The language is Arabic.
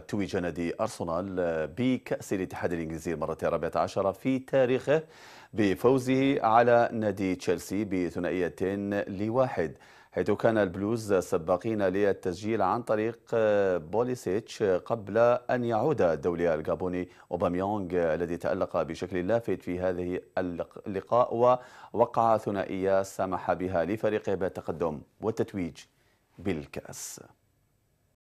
توج نادي أرسنال بكأس الاتحاد الإنجليزي المرة الرابعة عشرة في تاريخه بفوزه على نادي تشيلسي بثنائية لواحد حيث كان البلوز سباقين للتسجيل عن طريق بوليسيتش قبل أن يعود الدولي الغابوني أوباميونغ الذي تألق بشكل لافت في هذه اللقاء ووقع ثنائية سمح بها لفريقه بالتقدم والتتويج بالكأس